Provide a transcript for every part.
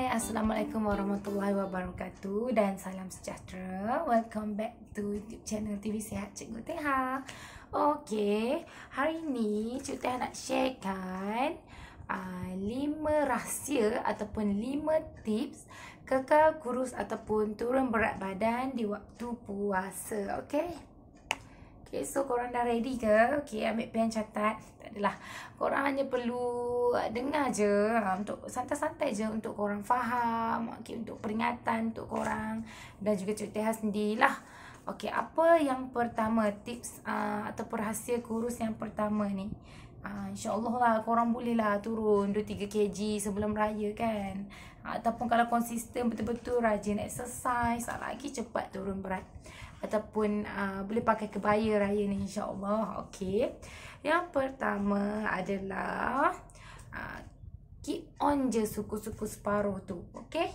Hai, Assalamualaikum warahmatullahi wabarakatuh dan salam sejahtera. Welcome back to YouTube channel TV Sehat Cikgu Teha. Okey, hari ini Cikgu Teha nak sharekan uh, ah, 5 rahsia ataupun lima tips kekal kurus ataupun turun berat badan di waktu puasa. Okey. Okay, so korang dah ready ke? Okay, ambil pen catat. Tak adalah. Korang hanya perlu uh, dengar je. Ha, untuk santai-santai je untuk korang faham. Okay, untuk peringatan untuk korang. Dan juga cerita khas sendirilah. Okay, apa yang pertama tips uh, atau perhasil kurus yang pertama ni? Uh, InsyaAllah lah korang boleh lah turun 2-3 kg sebelum raya kan uh, Ataupun kalau konsisten betul-betul rajin exercise Lagi cepat turun berat ataupun uh, boleh pakai kebaya raya ni insya Okey. Yang pertama adalah a uh, keep on je suku-suku separuh tu. Okey.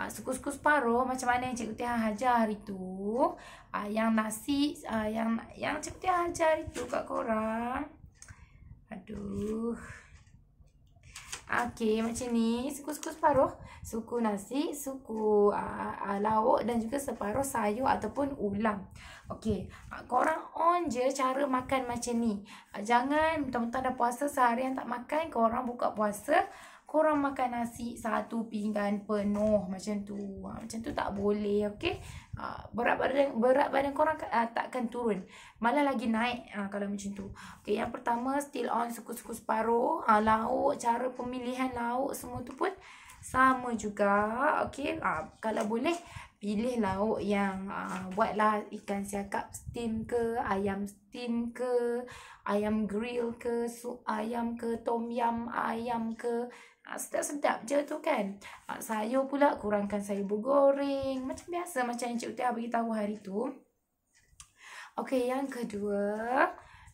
Ha, suku-suku separuh macam mana yang Cikgu Tia hajar hari tu ha, Yang nasi ha, Yang yang Cikgu Tia hajar hari tu kat korang Aduh Okey, macam ni. Suku-suku separuh. Suku nasi, suku uh, uh, lauk dan juga separuh sayur ataupun ulam. Okey, uh, korang on je cara makan macam ni. Uh, jangan mentah-mentah dah puasa seharian tak makan, korang buka puasa korang makan nasi satu pinggan penuh macam tu. Ha, macam tu tak boleh, okey? Ha, berat badan berat badan korang ha, takkan turun. Malah lagi naik ha, kalau macam tu. Okey, yang pertama still on suku-suku separuh. Ha, lauk, cara pemilihan lauk semua tu pun sama juga, okey? Ha, kalau boleh, pilih lauk yang ha, buatlah ikan siakap steam ke, ayam steam ke, ayam grill ke, su ayam ke, tom yam ayam ke, sedap-sedap ah, je tu kan. Ah, sayur pula kurangkan sayur goreng. Macam biasa macam yang Cik Utiah beritahu hari tu. Okey, yang kedua.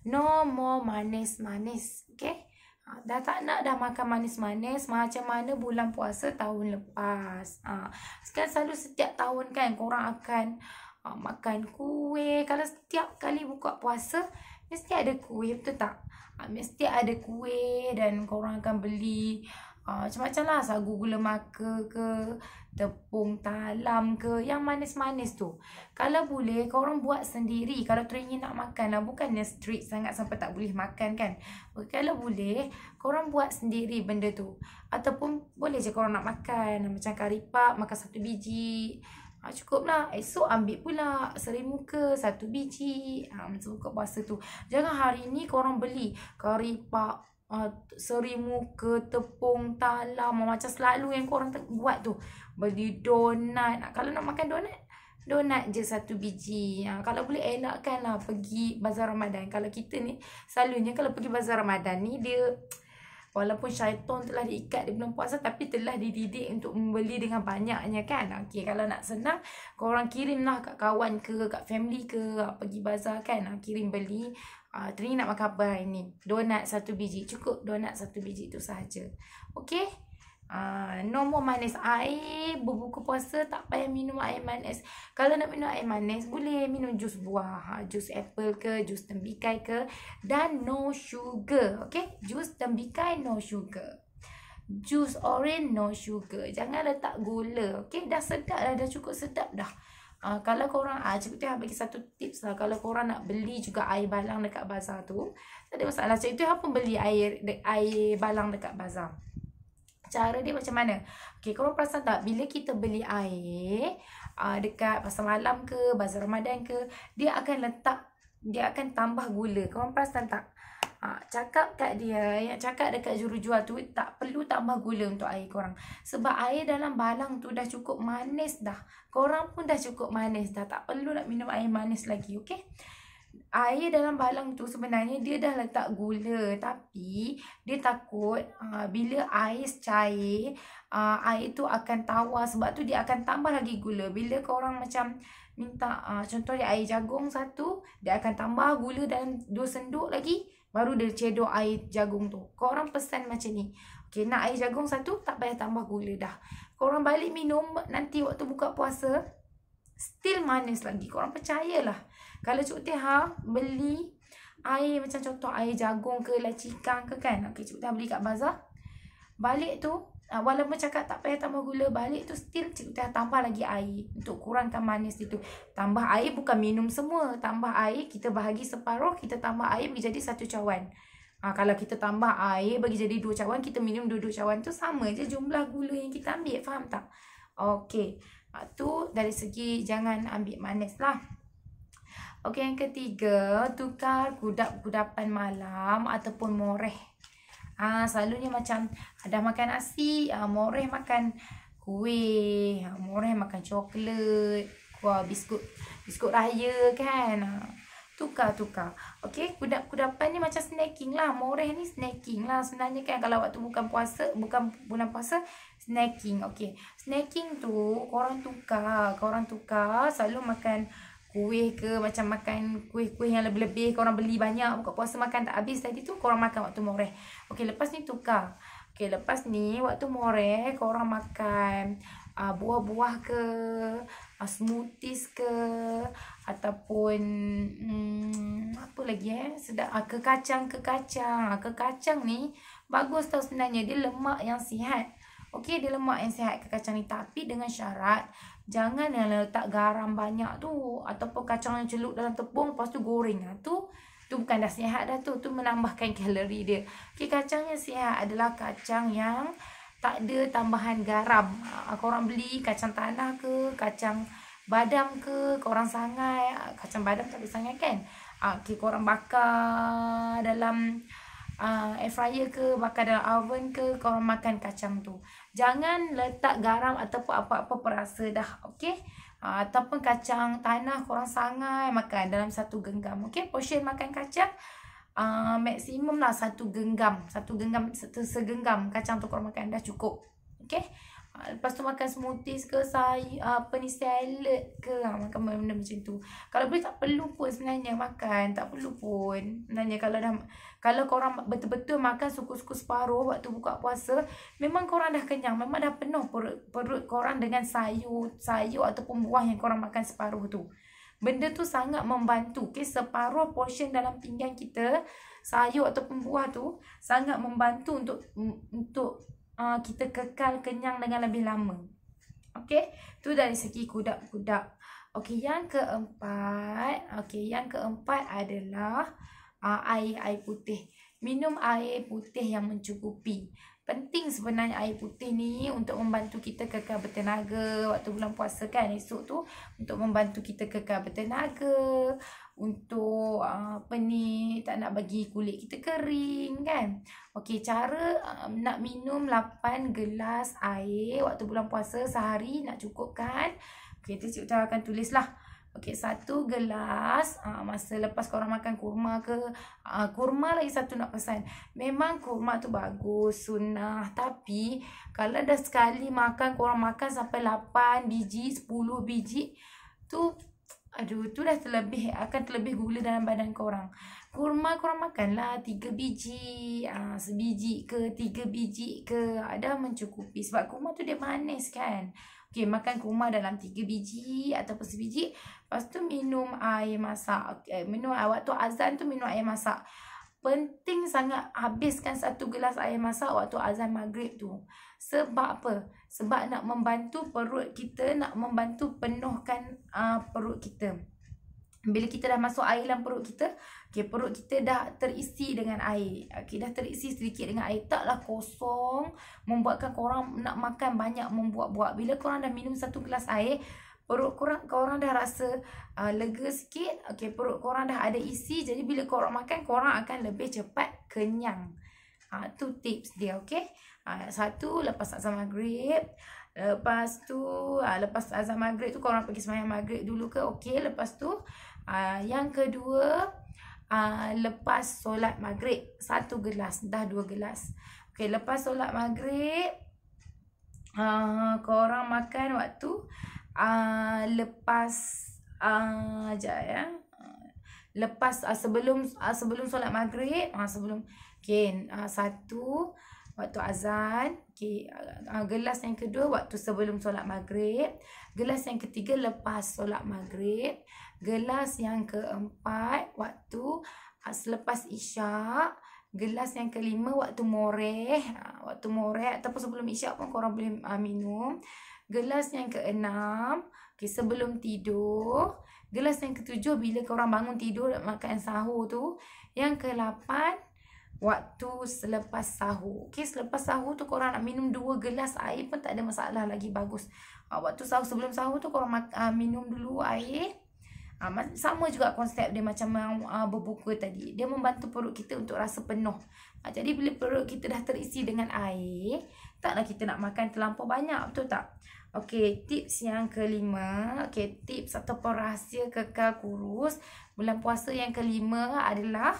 No more manis-manis. Okey. Ah, dah tak nak dah makan manis-manis macam mana bulan puasa tahun lepas. Sekarang selalu setiap tahun kan korang akan makan kuih. Kalau setiap kali buka puasa, mesti ada kuih betul tak? Mesti ada kuih dan korang akan beli... Uh, ah, macam-macam lah sagu gula maka ke tepung talam ke yang manis-manis tu kalau boleh kau orang buat sendiri kalau teringin nak makan lah bukannya strict sangat sampai tak boleh makan kan okay, kalau boleh kau orang buat sendiri benda tu ataupun boleh je kau orang nak makan macam karipap makan satu biji Ha, cukup lah. Esok ambil pula seri muka satu biji. Ha, ah, masa buka puasa tu. Jangan hari ni korang beli kari pak uh, ah, seri muka, tepung, talam, ah, macam selalu yang korang buat tu. Beli donat. Ah, kalau nak makan donat, donat je satu biji. Uh, kalau boleh enakkan lah pergi bazar Ramadan. Kalau kita ni, selalunya kalau pergi bazar Ramadan ni, dia... Walaupun syaitan telah diikat di bulan puasa tapi telah dididik untuk membeli dengan banyaknya kan. Okey kalau nak senang korang kirimlah kat kawan ke kat family ke ah, pergi bazar kan. Ah, kirim beli. Uh, ah, teringin nak makan apa hari ni? Donat satu biji. Cukup donat satu biji tu sahaja. Okey. Ah, no Nombor manis air Berbuka puasa tak payah minum air manis Kalau nak minum air manis Boleh minum jus buah ha, Jus apple ke, jus tembikai ke Dan no sugar okay? Jus tembikai no sugar Jus orange no sugar Jangan letak gula okay? Dah sedap dah, dah cukup sedap dah Uh, kalau korang, uh, ah, cikgu Tuhan bagi satu tips lah Kalau korang nak beli juga air balang dekat bazar tu Tak ada masalah, cikgu Tuhan pun beli air air balang dekat bazar cara dia macam mana Okay, kau perasan tak bila kita beli air uh, dekat pasar malam ke bazar Ramadan ke dia akan letak dia akan tambah gula kau perasan tak uh, cakap kat dia yang cakap dekat juru jual tu tak perlu tambah gula untuk air korang sebab air dalam balang tu dah cukup manis dah korang pun dah cukup manis dah tak perlu nak minum air manis lagi okay? air dalam balang tu sebenarnya dia dah letak gula tapi dia takut uh, bila air cair uh, air tu akan tawar sebab tu dia akan tambah lagi gula bila korang macam minta uh, contohnya air jagung satu dia akan tambah gula dalam dua senduk lagi baru dia cedok air jagung tu korang pesan macam ni okay, nak air jagung satu tak payah tambah gula dah korang balik minum nanti waktu buka puasa still manis lagi. Korang percayalah. Kalau Cuk Teha beli air macam contoh air jagung ke lacikan ke kan. Okay, Cuk Teha beli kat bazar. Balik tu, ah, walaupun cakap tak payah tambah gula, balik tu still Cuk Teha tambah lagi air untuk kurangkan manis itu. Tambah air bukan minum semua. Tambah air, kita bahagi separuh, kita tambah air jadi satu cawan. Ha, kalau kita tambah air bagi jadi dua cawan, kita minum dua-dua cawan tu sama je jumlah gula yang kita ambil. Faham tak? Okay. Uh, tu dari segi jangan ambil manis lah. Okey yang ketiga, tukar kudap-kudapan malam ataupun moreh. Ah selalunya macam ada ah, makan nasi, uh, moreh makan kuih, uh, moreh makan coklat, kuah biskut, biskut raya kan. Uh, Tukar-tukar. Okey, kudap-kudapan ni macam snacking lah. Moreh ni snacking lah. Sebenarnya kan kalau waktu bukan puasa, bukan bulan puasa, snacking okey snacking tu korang tukar korang tukar selalu makan kuih ke macam makan kuih-kuih yang lebih-lebih korang beli banyak buka puasa makan tak habis tadi tu korang makan waktu moreh okey lepas ni tukar okey lepas ni waktu moreh korang makan uh, buah-buah ke uh, smoothies ke ataupun hmm, apa lagi eh sedap uh, ah, ke kacang ke kacang ke kacang ni bagus tau sebenarnya dia lemak yang sihat Okey, dia lemak yang sihat ke kacang ni tapi dengan syarat jangan yang letak garam banyak tu ataupun kacang yang celup dalam tepung lepas tu goreng lah tu tu bukan dah sihat dah tu tu menambahkan kalori dia. Okey, kacang yang sihat adalah kacang yang tak ada tambahan garam. Ha, kau orang beli kacang tanah ke, kacang badam ke, kau orang sangai, ha, kacang badam tak ada sangai kan? Okey, kau orang bakar dalam uh, air fryer ke bakar dalam oven ke korang makan kacang tu jangan letak garam ataupun apa-apa perasa dah okey uh, ataupun kacang tanah korang sangat makan dalam satu genggam okey portion makan kacang uh, maksimum lah satu genggam satu genggam segenggam kacang tu korang makan dah cukup okey Lepas tu makan smoothies ke sayur apa ni salad ke ha, makan benda macam tu. Kalau boleh tak perlu pun sebenarnya makan, tak perlu pun. Sebenarnya kalau dah kalau korang betul-betul makan suku-suku separuh waktu buka puasa, memang korang dah kenyang, memang dah penuh perut, perut korang dengan sayur, sayur ataupun buah yang korang makan separuh tu. Benda tu sangat membantu. Okay, separuh portion dalam pinggan kita, sayur ataupun buah tu sangat membantu untuk untuk uh, kita kekal kenyang dengan lebih lama. Okey, tu dari segi kudak-kudak. Okey, yang keempat, okey, yang keempat adalah uh, ah, air air putih. Minum air putih yang mencukupi penting sebenarnya air putih ni untuk membantu kita kekal bertenaga waktu bulan puasa kan esok tu untuk membantu kita kekal bertenaga untuk ah, apa ni tak nak bagi kulit kita kering kan okey cara ah, nak minum 8 gelas air waktu bulan puasa sehari nak cukupkan okey tu cikgu akan tulislah lah Okey, satu gelas uh, masa lepas korang makan kurma ke, uh, kurma lagi satu nak pesan. Memang kurma tu bagus, sunnah. Tapi, kalau dah sekali makan, korang makan sampai 8 biji, 10 biji, tu, aduh, tu dah terlebih, akan terlebih gula dalam badan korang. Kurma korang makanlah 3 biji, uh, sebiji ke, 3 biji ke, dah mencukupi. Sebab kurma tu dia manis kan. Okay, makan kurma dalam tiga biji ataupun sebiji. Lepas tu minum air masak. Okay, minum waktu azan tu minum air masak. Penting sangat habiskan satu gelas air masak waktu azan maghrib tu. Sebab apa? Sebab nak membantu perut kita, nak membantu penuhkan uh, perut kita bila kita dah masuk air dalam perut kita, okay, perut kita dah terisi dengan air. Okay, dah terisi sedikit dengan air. Taklah kosong membuatkan korang nak makan banyak membuat-buat. Bila korang dah minum satu gelas air, perut korang, korang dah rasa uh, lega sikit. Okay, perut korang dah ada isi. Jadi, bila korang makan, korang akan lebih cepat kenyang. Ha, tu tips dia, okay? Ha, satu, lepas azam maghrib. Lepas tu, ah, lepas azam maghrib tu korang pergi semayang maghrib dulu ke? Okay, lepas tu, Uh, yang kedua, uh, lepas solat maghrib, satu gelas, dah dua gelas. Okey, lepas solat maghrib, uh, korang makan waktu uh, lepas, aja ya. lepas, uh, sebelum uh, sebelum solat maghrib, uh, sebelum, okey, satu, waktu azan, okey, gelas yang kedua, waktu sebelum solat maghrib, gelas yang ketiga, lepas solat maghrib, Gelas yang keempat waktu ah, selepas isyak. Gelas yang kelima waktu moreh. Ah, waktu moreh ataupun sebelum isyak pun korang boleh ah, minum. Gelas yang keenam okay, sebelum tidur. Gelas yang ketujuh bila korang bangun tidur makan sahur tu. Yang kelapan waktu selepas sahur. Okay, selepas sahur tu korang nak minum dua gelas air pun tak ada masalah lagi bagus. Waktu sahur sebelum sahur tu korang minum dulu air. Ha, sama juga konsep dia macam yang uh, ah, berbuka tadi. Dia membantu perut kita untuk rasa penuh. Ha, jadi bila perut kita dah terisi dengan air, taklah kita nak makan terlampau banyak, betul tak? Okey, tips yang kelima. Okey, tips ataupun rahsia kekal kurus. Bulan puasa yang kelima adalah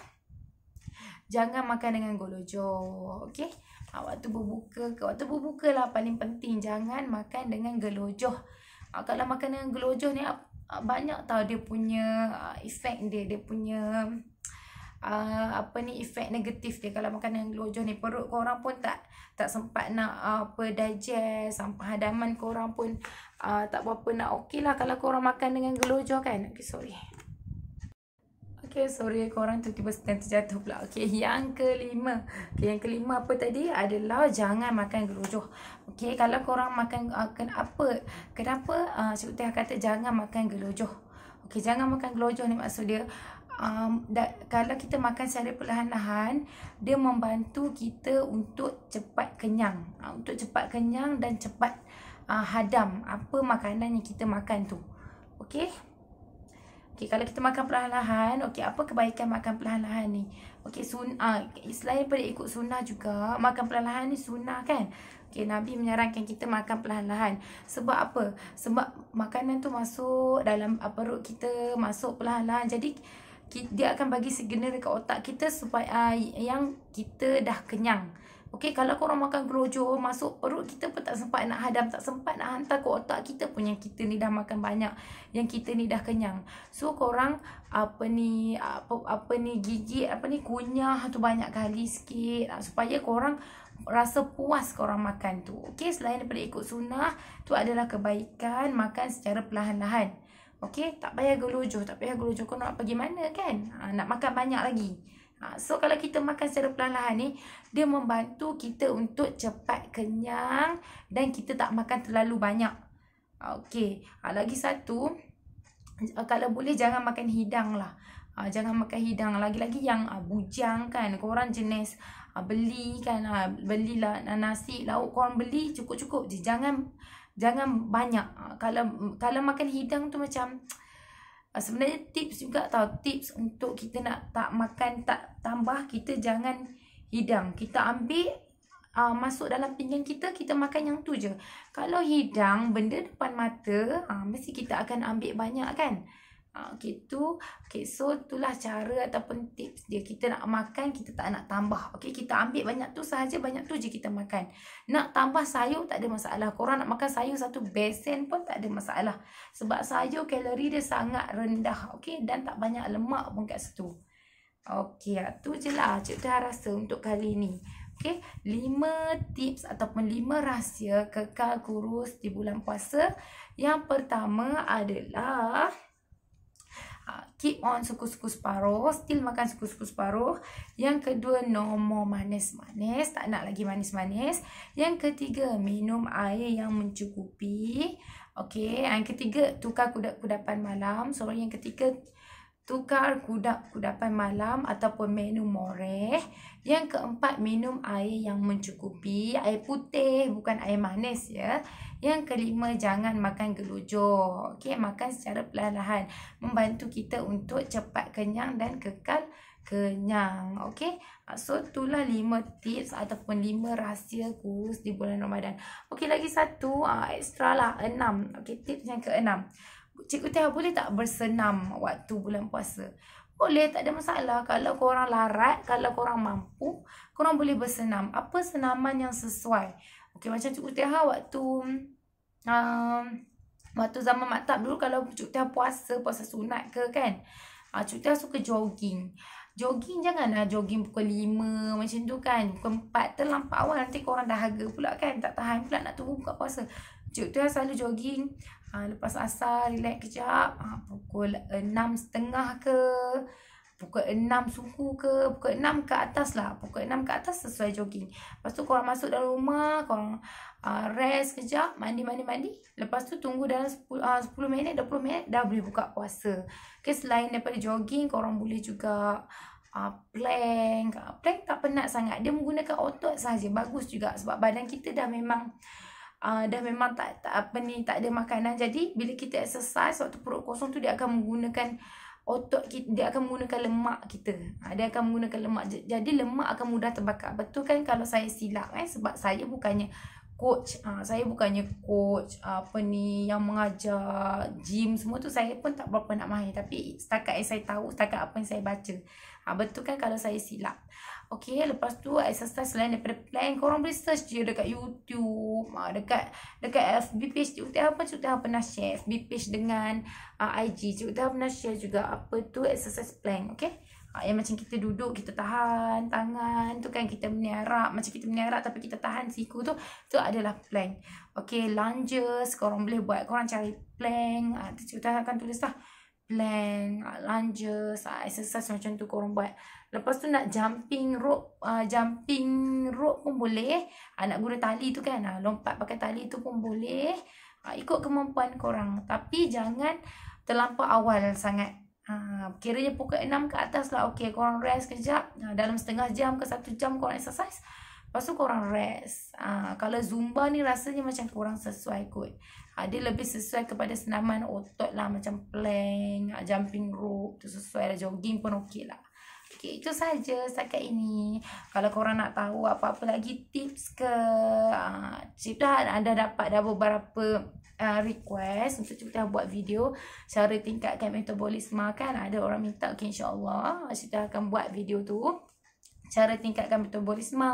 jangan makan dengan golojo. Okey? waktu berbuka Waktu berbuka lah paling penting. Jangan makan dengan gelojoh. kalau makan dengan gelojoh ni Ah, banyak tau dia punya uh, ah, efek dia dia punya uh, apa ni efek negatif dia kalau makan yang lojoh ni perut kau orang pun tak tak sempat nak apa uh, digest sampai hadaman kau orang pun uh, tak berapa nak okay lah kalau kau orang makan dengan gelojoh kan okay, sorry Okay, sorry korang tiba-tiba terjatuh pula. Okay, yang kelima. Okay, yang kelima apa tadi adalah jangan makan gerujuh. Okay, kalau korang makan uh, apa? Kenapa uh, Cik Teh kata jangan makan gerujuh? Okay, jangan makan gerujuh ni maksud dia. Um, dah, kalau kita makan secara perlahan-lahan, dia membantu kita untuk cepat kenyang. Uh, untuk cepat kenyang dan cepat uh, hadam apa makanan yang kita makan tu. Okay. Okey, kalau kita makan perlahan-lahan, okey, apa kebaikan makan perlahan-lahan ni? Okey, sunnah. Selain daripada ikut sunnah juga, makan perlahan-lahan ni sunnah kan? Okey, Nabi menyarankan kita makan perlahan-lahan. Sebab apa? Sebab makanan tu masuk dalam ah, perut kita, masuk perlahan-lahan. Jadi, dia akan bagi segener dekat otak kita supaya uh, yang kita dah kenyang. Okey, kalau korang makan grojo masuk perut kita pun tak sempat nak hadam, tak sempat nak hantar ke otak kita pun yang kita ni dah makan banyak, yang kita ni dah kenyang. So korang apa ni apa, apa ni gigit, apa ni kunyah tu banyak kali sikit ah, supaya korang rasa puas korang makan tu. Okey, selain daripada ikut sunnah, tu adalah kebaikan makan secara perlahan-lahan. Okey, tak payah gelojoh, tak payah gelojoh korang. nak pergi mana kan? Ah, nak makan banyak lagi. Ha, so kalau kita makan secara perlahan-lahan ni, dia membantu kita untuk cepat kenyang dan kita tak makan terlalu banyak. Ha, okey, ha, lagi satu, eh, kalau boleh jangan makan hidang lah. Ha, jangan makan hidang. Lagi-lagi yang ha, bujang kan, korang jenis ha, beli kan, ha, ah, belilah nasi, lauk korang beli cukup-cukup je. Jangan jangan banyak. Ha, kalau kalau makan hidang tu macam... Cck, Ah, sebenarnya tips juga tau tips untuk kita nak tak makan tak tambah kita jangan hidang kita ambil uh, masuk dalam pinggan kita kita makan yang tu je kalau hidang benda depan mata uh, mesti kita akan ambil banyak kan Ah, okay, tu. Okay, so itulah cara ataupun tips dia. Kita nak makan, kita tak nak tambah. Okay, kita ambil banyak tu sahaja, banyak tu je kita makan. Nak tambah sayur, tak ada masalah. Korang nak makan sayur satu besen pun tak ada masalah. Sebab sayur kalori dia sangat rendah. Okay, dan tak banyak lemak pun kat situ. Okay, ah, tu je lah. Cik dah rasa untuk kali ni. Okay, lima tips ataupun lima rahsia kekal kurus di bulan puasa. Yang pertama adalah... Ha, keep on suku-suku separuh, still makan suku-suku separuh. Yang kedua, no more manis-manis, tak nak lagi manis-manis. Yang ketiga, minum air yang mencukupi. Okay, yang ketiga, tukar kudap-kudapan malam. So, yang ketiga, tukar kudap kudapan malam ataupun menu moreh. Yang keempat, minum air yang mencukupi. Air putih, bukan air manis ya. Yang kelima, jangan makan gelujur. Okey, makan secara perlahan-lahan. Membantu kita untuk cepat kenyang dan kekal kenyang. Okey, so itulah lima tips ataupun lima rahsia kurus di bulan Ramadan. Okey, lagi satu, uh, ekstra lah, enam. Okey, tips yang keenam. Cikgu Teh boleh tak bersenam waktu bulan puasa? Boleh, tak ada masalah. Kalau korang larat, kalau korang mampu, korang boleh bersenam. Apa senaman yang sesuai? Okey, macam Cikgu Teh ha, waktu... Um, waktu zaman maktab dulu kalau Cik Teh puasa, puasa sunat ke kan Cik ah, Cikgu suka jogging Jogging janganlah jogging pukul lima macam tu kan Pukul 4 terlampau awal nanti korang dah harga pula kan Tak tahan pula nak tunggu buka puasa Cik Teh selalu jogging ha, lepas asal relax kejap ha, pukul 6.30 ke pukul 6 suku ke pukul 6 ke atas lah pukul 6 ke atas sesuai jogging lepas tu korang masuk dalam rumah korang ha, rest kejap mandi-mandi-mandi lepas tu tunggu dalam 10, ha, 10 minit 20 minit dah boleh buka puasa ok selain daripada jogging korang boleh juga Uh, plank, uh, plank tak penat sangat. Dia menggunakan otot sahaja bagus juga sebab badan kita dah memang uh, dah memang tak, tak apa ni tak ada makanan jadi bila kita exercise waktu perut kosong tu dia akan menggunakan otot kita, dia akan menggunakan lemak kita ha, dia akan menggunakan lemak jadi lemak akan mudah terbakar betul kan kalau saya silap eh sebab saya bukannya coach ha, saya bukannya coach apa ni yang mengajar gym semua tu saya pun tak berapa nak mahir tapi setakat yang saya tahu setakat apa yang saya baca ha, betul kan kalau saya silap Okay, lepas tu exercise selain daripada plank, korang boleh search je dekat YouTube, ah, dekat dekat FB page Cik Utiha pun Cik Utiha pernah share, FB page dengan uh, IG, Cik Utiha pernah share juga apa tu exercise plan, okay? Ah, yang macam kita duduk, kita tahan tangan tu kan kita meniarap. Macam kita meniarap tapi kita tahan siku tu. Tu adalah plank. Okay, lunges. Korang boleh buat. Korang cari plank. Ha, tu cerita akan tulis lah. Plank, ah, lunges, exercise macam tu korang buat. Lepas tu nak jumping rope. Uh, jumping rope pun boleh. Ha, nak guna tali tu kan. Ha, lompat pakai tali tu pun boleh. Ha, ikut kemampuan korang. Tapi jangan terlampau awal sangat. Ha, kiranya pukul 6 ke atas lah Okay korang rest kejap ha, Dalam setengah jam ke satu jam korang exercise Lepas tu korang rest ha, Kalau Zumba ni rasanya macam kurang sesuai kot ha, Dia lebih sesuai kepada senaman otot lah Macam plank, ha, jumping rope tu sesuai lah Jogging pun okay lah Okay itu saja setakat ini Kalau korang nak tahu apa-apa lagi tips ke ha, Cip dah anda dapat dah beberapa uh, request untuk cerita buat video cara tingkatkan metabolisme kan ada orang minta okay, insyaallah kita akan buat video tu cara tingkatkan metabolisme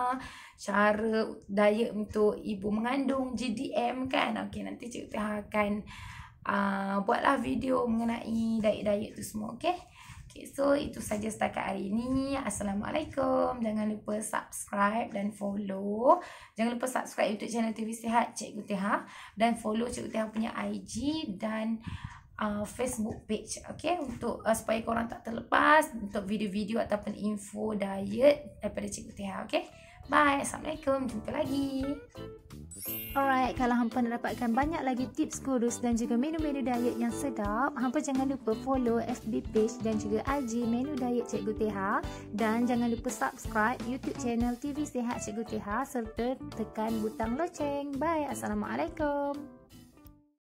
cara diet untuk ibu mengandung GDM kan okay nanti kita akan uh, buatlah video mengenai diet-diet tu semua okay Okay, so itu saja setakat hari ini. Assalamualaikum. Jangan lupa subscribe dan follow. Jangan lupa subscribe YouTube channel TV Sihat Cikgu Teha. Dan follow Cikgu Teha punya IG dan uh, Facebook page. Okay, untuk uh, supaya korang tak terlepas untuk video-video ataupun info diet daripada Cikgu Teha. Okay. Bye. Assalamualaikum. Jumpa lagi. Alright, kalau hampa nak dapatkan banyak lagi tips kurus dan juga menu-menu diet yang sedap, hampa jangan lupa follow FB page dan juga IG menu diet Cikgu Teha dan jangan lupa subscribe YouTube channel TV Sehat Cikgu Teha serta tekan butang loceng. Bye. Assalamualaikum.